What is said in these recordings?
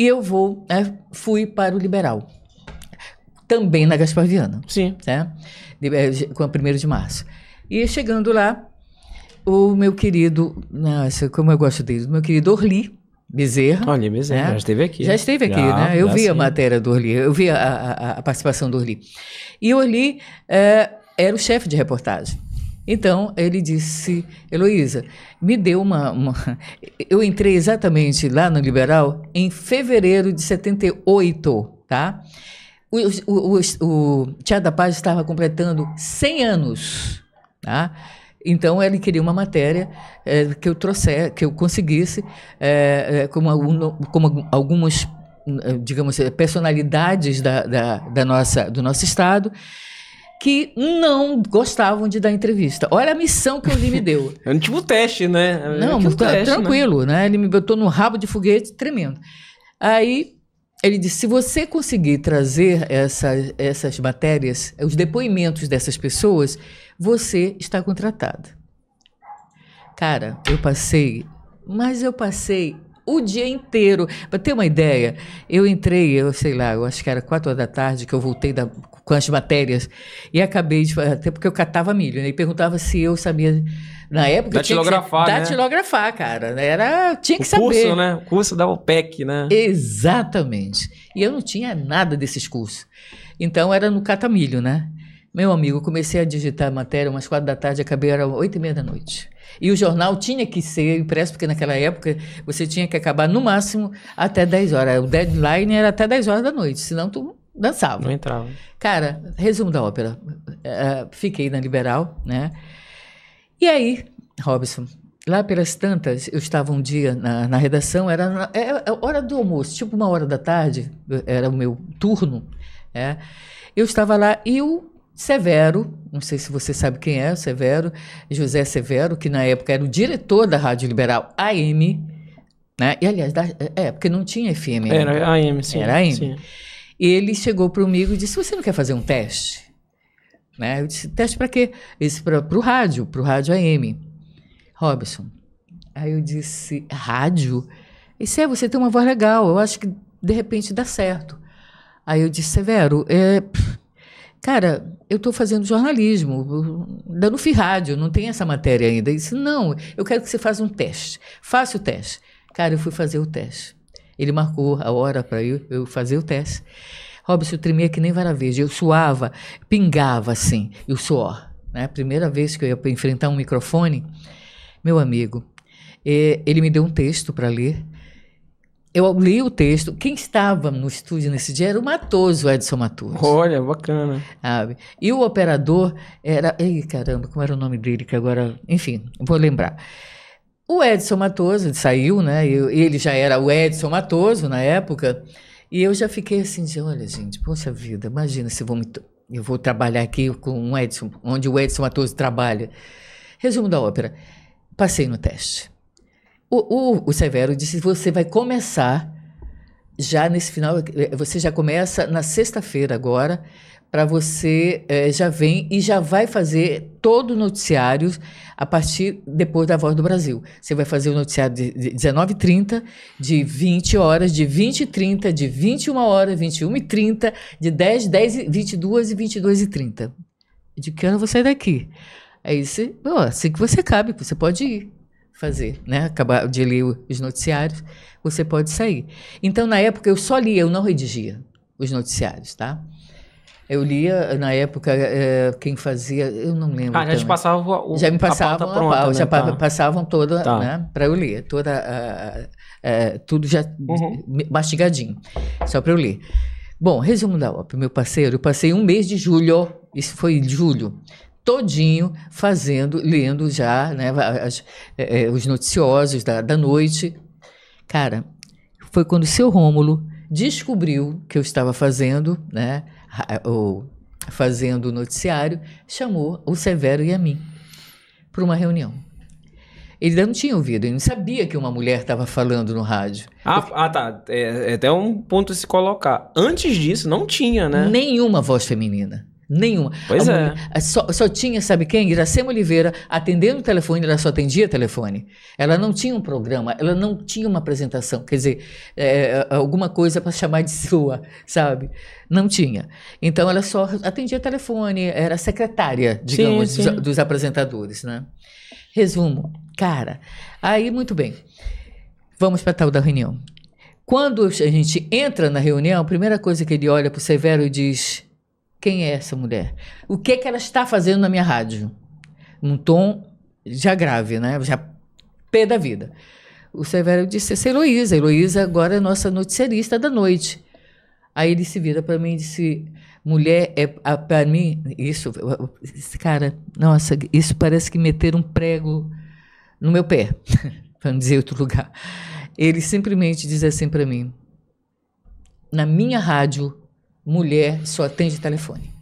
E eu vou, né, fui para o liberal. Também na Gaspardiana. Sim. Né? Eh, com o 1 de março. E chegando lá, o meu querido, nossa, como eu gosto dele, o meu querido Orli Bezerra. Orli Bezerra, né? já esteve aqui. Já esteve aqui, já, né? Eu vi sim. a matéria do Orli, eu vi a, a, a participação do Orli. E o Orli é, era o chefe de reportagem. Então ele disse, Heloísa, me deu uma, uma, Eu entrei exatamente lá no Liberal em fevereiro de 78, tá? O, o, o, o da Paz estava completando 100 anos, tá? Então ele queria uma matéria é, que eu trouxesse, que eu conseguisse, é, é, como, algum, como algumas, digamos, personalidades da, da, da nossa, do nosso estado que não gostavam de dar entrevista. Olha a missão que ele me deu. é um tipo teste, né? É não, tipo tá teste, né? tranquilo, né? né? Ele me botou no rabo de foguete tremendo. Aí ele disse: se você conseguir trazer essa, essas matérias, os depoimentos dessas pessoas, você está contratada. Cara, eu passei, mas eu passei o dia inteiro. Para ter uma ideia, eu entrei, eu sei lá, eu acho que era quatro horas da tarde que eu voltei da, com as matérias e acabei de até porque eu catava milho, né? E perguntava se eu sabia na época datilografar, tinha que ser, datilografar, né? cara, era tinha que o saber. Curso, né? O curso da OPEC, né? Exatamente. E eu não tinha nada desses cursos. Então era no catamilho, né? Meu amigo, comecei a digitar matéria umas quatro da tarde, acabei era oito e meia da noite. E o jornal tinha que ser impresso, porque naquela época você tinha que acabar no máximo até 10 horas. O deadline era até 10 horas da noite, senão tu dançava. Não entrava. Cara, resumo da ópera. Uh, fiquei na Liberal, né? E aí, Robson, lá pelas tantas, eu estava um dia na, na redação, era, na, é, era hora do almoço, tipo uma hora da tarde, era o meu turno, né? Eu estava lá e o Severo, não sei se você sabe quem é, Severo, José Severo, que na época era o diretor da Rádio Liberal AM, né? E aliás, da, é, porque não tinha FM. Né? Era AM, sim. Era AM. Sim. Ele chegou comigo e disse: Você não quer fazer um teste? Né? Eu disse: Teste para quê? Esse para o rádio, para o rádio AM. Robson. Aí eu disse: Rádio? Isso é, você tem uma voz legal, eu acho que de repente dá certo. Aí eu disse: Severo, é. Pff, Cara, eu estou fazendo jornalismo, dando fi rádio, não tem essa matéria ainda. Ele disse, não, eu quero que você faça um teste. Faça o teste. Cara, eu fui fazer o teste. Ele marcou a hora para eu, eu fazer o teste. Robson, eu tremia que nem vara verde. Eu suava, pingava assim, e o suor. Né? Primeira vez que eu ia enfrentar um microfone, meu amigo, eh, ele me deu um texto para ler eu li o texto. Quem estava no estúdio nesse dia era o Matoso, o Edson Matoso. Olha, bacana. Sabe? E o operador era. Ei, caramba, como era o nome dele que agora. Enfim, vou lembrar. O Edson Matoso saiu, né? Eu, ele já era o Edson Matoso na época. E eu já fiquei assim de, olha, gente, poxa vida, imagina se vou me, eu vou trabalhar aqui com o Edson, onde o Edson Matoso trabalha. Resumo da ópera. Passei no teste. O, o, o Severo disse: você vai começar já nesse final, você já começa na sexta-feira agora, para você é, já vem e já vai fazer todo o noticiário a partir depois da Voz do Brasil. Você vai fazer o noticiário de, 19h30, de 20 horas, de 20h30, de 21 horas, 21h30, de 10, 10 22 e 22 e 30 De que ano você vou é sair daqui? Aí é você, assim que você cabe, você pode ir fazer, né? Acabar de ler os noticiários, você pode sair. Então, na época, eu só lia, eu não redigia os noticiários, tá? Eu lia, na época, é, quem fazia, eu não lembro. Ah, já te passava o, Já me passavam a pauta, pronta, a pauta, né? já tá. passavam toda, tá. né? Para eu ler, toda tudo já uhum. mastigadinho, só para eu ler. Bom, resumo da OP, meu parceiro, eu passei um mês de julho, isso foi em julho todinho fazendo, lendo já né, as, é, é, os noticiosos da, da noite. Cara, foi quando o seu Rômulo descobriu que eu estava fazendo, né, ou fazendo o noticiário, chamou o Severo e a mim para uma reunião. Ele ainda não tinha ouvido, ele não sabia que uma mulher estava falando no rádio. Ah, porque... ah tá. É, é até um ponto a se colocar. Antes disso, não tinha, né? Nenhuma voz feminina. Nenhuma. Pois é. Só, só, tinha, sabe quem? Iracema Oliveira, atendendo o telefone, ela só atendia telefone. Ela não tinha um programa, ela não tinha uma apresentação, quer dizer, é, é alguma coisa para chamar de sua, sabe? Não tinha. Então ela só atendia telefone, era secretária, digamos, sim, sim. Dos, dos apresentadores, né? Resumo, cara. Aí, muito bem. Vamos para tal da reunião. Quando a gente entra na reunião, a primeira coisa que ele olha para o Severo e diz: quem é essa mulher? O que, que ela está fazendo na minha rádio? Num tom já grave, né? Já pé da vida. O Severo disse: essa é Heloísa. Heloísa agora é nossa noticiarista da noite. Aí ele se vira para mim e disse: mulher, é para mim, isso, cara, nossa, isso parece que meter um prego no meu pé, para não dizer outro lugar. Ele simplesmente diz assim para mim: na minha rádio, mulher só atende telefone.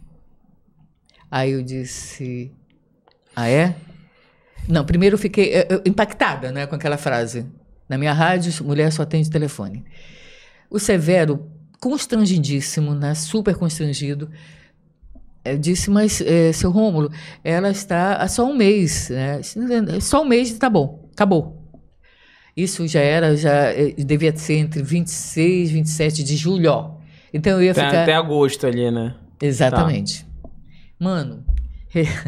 Aí eu disse: Ah, é? Não, primeiro eu fiquei eu, impactada né, com aquela frase. Na minha rádio, mulher só atende telefone. O Severo, constrangidíssimo, né, super constrangido, eh, disse: Mas, é, seu Rômulo, ela está há só um mês. Né? Só um mês tá bom, acabou. Isso já era, já eh, devia ser entre 26 e 27 de julho. Então eu ia ficar. Até agosto ali, né? Tá. Exatamente. Tá. Mano,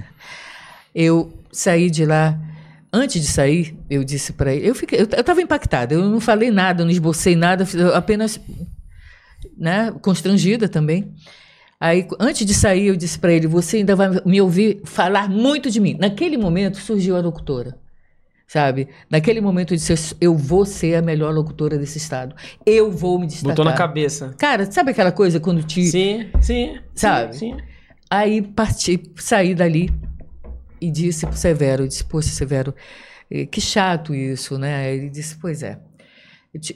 eu saí de lá. Antes de sair, eu disse para ele. Eu, fiquei, eu, eu tava impactada, eu não falei nada, não esbocei nada, apenas né, constrangida também. Aí, antes de sair, eu disse para ele: Você ainda vai me ouvir falar muito de mim. Naquele momento surgiu a locutora sabe? Naquele momento eu disse, eu vou ser a melhor locutora desse estado. Eu vou me destacar. Botou na cabeça. Cara, sabe aquela coisa quando te... Sim, sim. Sabe? Sim, sim. Aí parti, saí dali e disse pro Severo, disse, poxa, Severo, eh, que chato isso, né? Ele disse, pois é.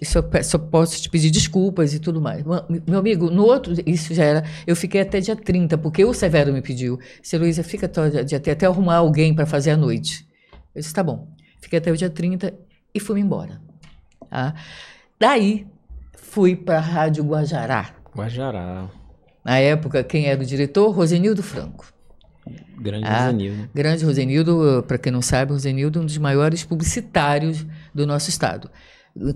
só, só, posso te pedir desculpas e tudo mais. Meu amigo, no outro, isso já era. Eu fiquei até dia 30, porque o Severo me pediu. Se Luísa, fica até, até arrumar alguém para fazer à noite. Eu disse, tá bom. Fiquei até o dia 30 e fui embora. Tá? Daí fui para a Rádio Guajará. Guajará. Na época, quem era o diretor? Rosenildo Franco. Grande ah, Rosenildo. Grande Rosenildo, para quem não sabe, Rosenildo é um dos maiores publicitários do nosso estado.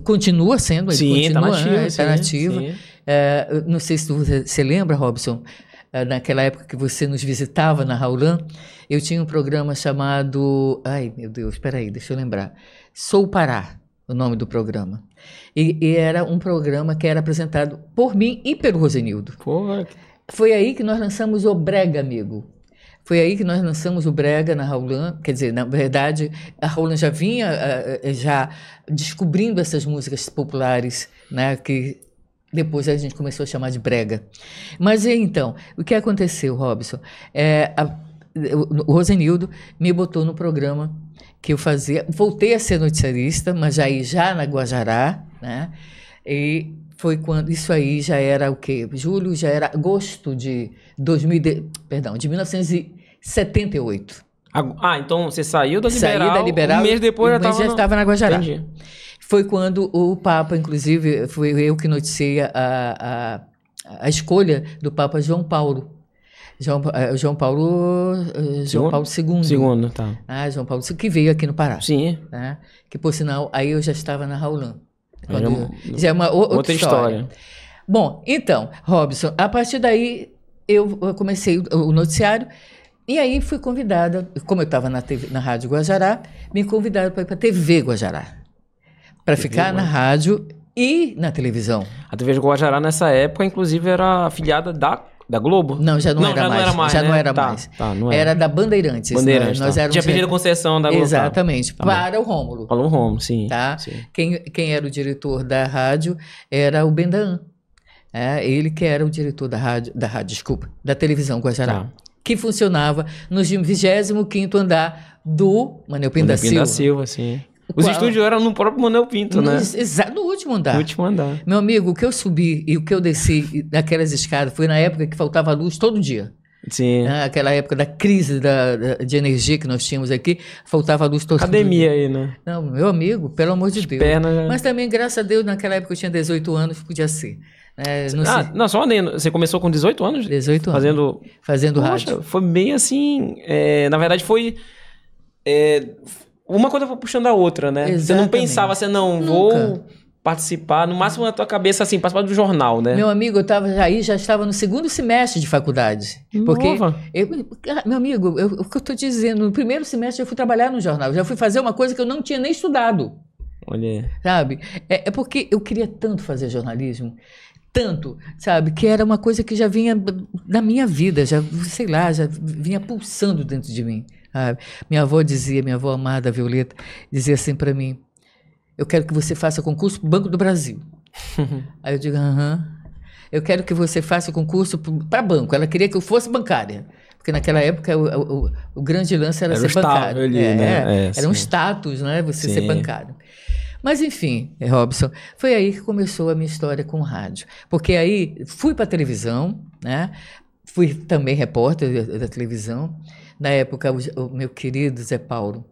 Continua sendo, sim, tá continua, tá nativa. Né? Tá Sim, sim. É, não sei se você se lembra, Robson, eh, naquela época que você nos visitava na Raulan, eu tinha um programa chamado. Ai, meu Deus, peraí, deixa eu lembrar. Sou Pará, o nome do programa. E, e era um programa que era apresentado por mim e pelo Rosenildo. Porra. Foi aí que nós lançamos O Brega Amigo. Foi aí que nós lançamos o Brega na Raulan. Quer dizer, na verdade, a Raulan já vinha eh, eh, já descobrindo essas músicas populares né, que depois a gente começou a chamar de brega. Mas então, o que aconteceu, Robson? É, a, o Rosenildo me botou no programa que eu fazia. Voltei a ser noticiarista, mas já aí já na Guajará, né? E foi quando isso aí já era o quê? Julho já era agosto de 2000, perdão, de 1978. Ah, então você saiu da liberal. Saí da liberal. Um mês depois um já estava já estava na Guajará. Entendi. Foi quando o Papa, inclusive, foi eu que noticiei a, a, a escolha do Papa João Paulo. João, eh, João Paulo eh, João Paulo II. Segundo, tá. Ah, João Paulo II, que veio aqui no Pará. Sim. Né? Que, por sinal, aí eu já estava na Raulã. É já, é uma outra, outra história. história. Bom, então, Robson, a partir daí eu comecei o, noticiário e aí fui convidada, como eu estava na, na Rádio Guajará, me convidaram para ir para a TV Guajará. Para ficar na rádio e na televisão. A TV Guajará, nessa época, inclusive, era afiliada da da Globo? Não, já não, não, era, já mais, não era, mais, Já né? não era tá, mais. Tá, não era. era. da Bandeirantes. Bandeirantes. Nós, tá. nós éramos Tinha pedido concessão da Globo. Tá. Exatamente. Tá. Para o Rômulo. Para o Rômulo, sim. Tá? Sim. Quem, quem era o diretor da rádio era o Bendan. É, né? ele que era o diretor da rádio, da rádio, desculpa, da televisão Guajará. Tá. Que funcionava no 25 andar do Maneu Pinda Silva. Silva sim. Os Uau. estúdios eram no próprio Manuel Pinto, no, né? Exato, no último andar. No último andar. Meu amigo, o que eu subi e o que eu desci daquelas escadas foi na época que faltava luz todo dia. Sim. Né? Aquela época da crise da, da, de energia que nós tínhamos aqui, faltava luz todo Academia dia. aí, né? Não, meu amigo, pelo amor de Deus. Pernas... Mas também, graças a Deus, naquela época eu tinha 18 anos, podia ser. É, não ah, não, só nem Você começou com 18 anos? 18 anos. Fazendo, fazendo Poxa, rádio. Foi bem assim. É, na verdade, foi. É, uma coisa foi puxando a outra, né? Exatamente. Você não pensava assim, não, Nunca. vou participar, no máximo na tua cabeça, assim, participar do jornal, né? Meu amigo, eu tava aí, já estava no segundo semestre de faculdade. Nova. Porque eu, meu amigo, eu, o que eu tô dizendo, no primeiro semestre eu fui trabalhar no jornal, já fui fazer uma coisa que eu não tinha nem estudado. Olha. Sabe? É, é porque eu queria tanto fazer jornalismo tanto, sabe? Que era uma coisa que já vinha na minha vida, já, sei lá, já vinha pulsando dentro de mim minha avó dizia, minha avó amada, Violeta, dizia assim para mim: Eu quero que você faça concurso para o Banco do Brasil. Aí eu digo: Aham. Eu quero que você faça concurso para banco. Ela queria que eu fosse bancária. Porque naquela época o, o, o grande lance era, era ser bancário. Ali, é, né? é, era um status, né? Você sim. ser bancário. Mas enfim, é, Robson, foi aí que começou a minha história com o rádio. Porque aí fui para a televisão, né? Fui também repórter da televisão. Na época, o, o meu querido Zé Paulo.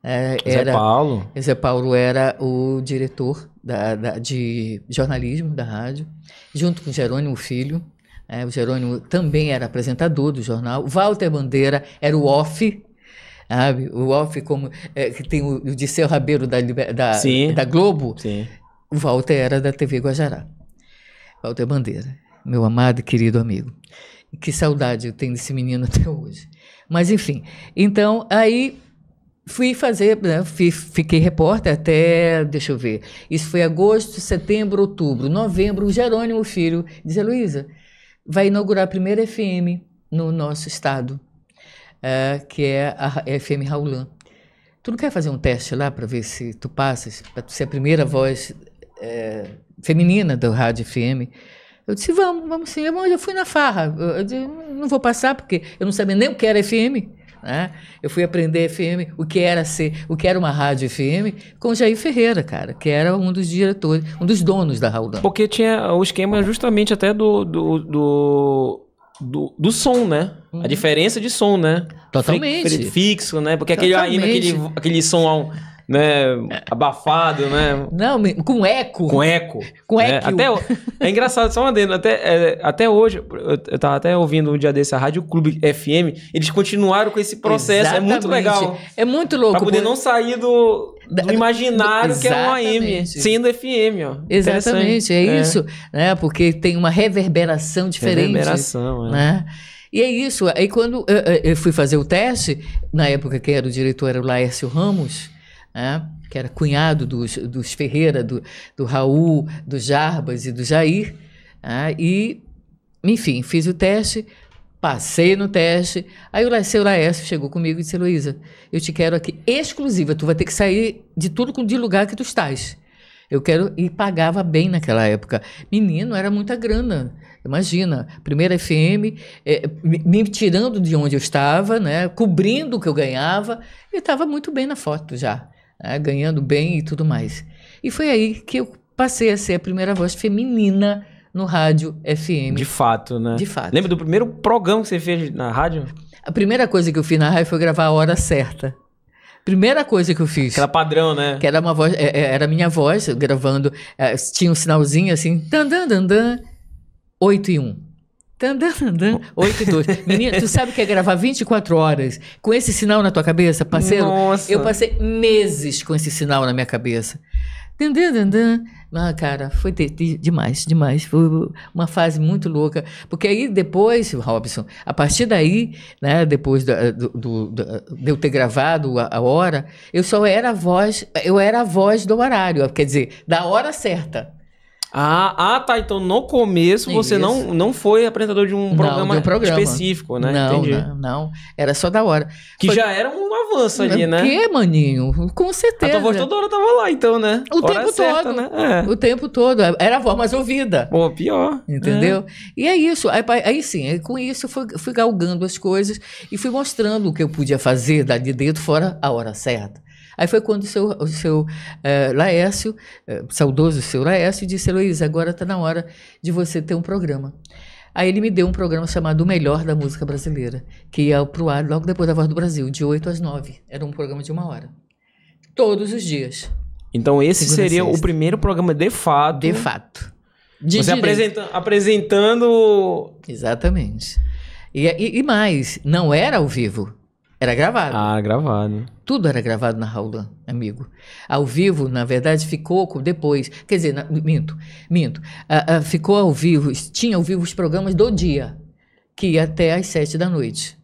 É, era, Zé Paulo? Zé Paulo era o diretor da, da, de jornalismo da rádio, junto com Jerônimo Filho. É, o Jerônimo também era apresentador do jornal. Walter Bandeira era o off Sabe? O off, como é, que tem o, o Disseu Rabeiro da, da, Sim. da Globo, Sim. o Walter era da TV Guajará. Walter Bandeira, meu amado e querido amigo. Que saudade eu tenho desse menino até hoje. Mas enfim. Então, aí fui fazer, né, fiquei repórter até, deixa eu ver, isso foi agosto, setembro, outubro, novembro, o Jerônimo Filho dizia, Luísa, vai inaugurar a primeira FM no nosso estado, eh, que é a é FM Raulan. Tu não quer fazer um teste lá para ver se tu passas, para ser a primeira voz é, feminina do rádio FM? Eu disse, vamos, vamos sim. Eu já fui na farra. Eu disse, não vou passar, porque eu não sabia nem o que era FM. Né? Eu fui aprender FM, o que era ser, o que era uma rádio FM, com Jair Ferreira, cara, que era um dos diretores, um dos donos da Raul Dan. Porque tinha o esquema justamente até do, do, do... Do, do, som, né? Uhum. A diferença de som, né? Totalmente. Fri, fixo, né? Porque aquele, aquele, aquele som né, é. abafado, né? Não, com eco. Com eco. Com né? eco. Até, é engraçado, só uma dentro. Até, é, até hoje, eu, estava tava até ouvindo um dia desse a Rádio Clube FM, eles continuaram com esse processo. Exatamente. É muito legal. É muito louco. Pra poder por... não sair do, do imaginário que é um AM, sendo FM, ó. Exatamente, é, é, isso, né? Porque tem uma reverberação diferente. Reverberação, é. né? E é isso. Aí quando eu, eh, eh, eu, fui fazer o teste, na época que era o diretor era o Laércio Ramos, né? que era cunhado dos, dos Ferreira, do, do Raul, do Jarbas e do Jair. Né? E, enfim, fiz o teste, passei no teste. Aí o seu Laércio chegou comigo e disse, Luísa, eu te quero aqui exclusiva, tu vai ter que sair de tudo de lugar que tu estás. Eu quero. E pagava bem naquela época. Menino, era muita grana. Imagina, primeira FM, é, me, me, tirando de onde eu estava, né, cobrindo o que eu ganhava, e estava muito bem na foto já né, ganhando bem e tudo mais. E foi aí que eu passei a ser a primeira voz feminina no rádio FM. De fato, né? De fato. Lembra do primeiro programa que você fez na rádio? A primeira coisa que eu fiz na rádio foi gravar a hora certa. Primeira coisa que eu fiz. Aquela padrão, né? Que era uma voz, é, é, era minha voz gravando, é, tinha um sinalzinho assim, dan dan dan dan, 8 e 1. 8 e 2. Menina, tu sabe que é gravar 24 horas com esse sinal na tua cabeça, parceiro? Nossa. Eu passei meses com esse sinal na minha cabeça. Ah, cara, foi demais, demais. Foi uma fase muito louca. Porque aí depois, Robson, a partir daí, né, depois do, do, de eu ter gravado a, a, hora, eu só era a voz, eu era a voz do horário, quer dizer, da hora certa. Ah, ah, tá. Então no começo Isso. você não, não foi apresentador de um não, programa, programa, específico, né? Não, Entendi. não, não. Era só da hora. Que foi... já era um avanço ali, né? né? Que, maninho? Com certeza. A tua voz toda hora tava lá, então, né? O hora tempo certa, todo. Né? É. O tempo todo. Era a voz mais ouvida. Pô, pior. Entendeu? É. E é isso. Aí, aí sim, com isso eu fui, fui galgando as coisas e fui mostrando o que eu podia fazer dali dentro, fora a hora certa. Aí foi quando o seu, o seu eh, Laércio, eh, saudoso seu Laércio, disse: Heloísa, agora está na hora de você ter um programa. Aí ele me deu um programa chamado O Melhor da Música Brasileira, que ia para o ar logo depois da Voz do Brasil, de 8 às 9. Era um programa de uma hora. Todos os dias. Então esse Segunda seria o primeiro programa de fato. De fato. De você apresenta, apresentando. Exatamente. E, e, e mais, não era ao vivo. Era gravado. Ah, gravado. Tudo era gravado na Raulã, amigo. Ao vivo, na verdade, ficou depois. Quer dizer, na, minto, minto. Ah, ah, ficou ao vivo, tinha ao vivo os programas do dia, que ia até às sete da noite.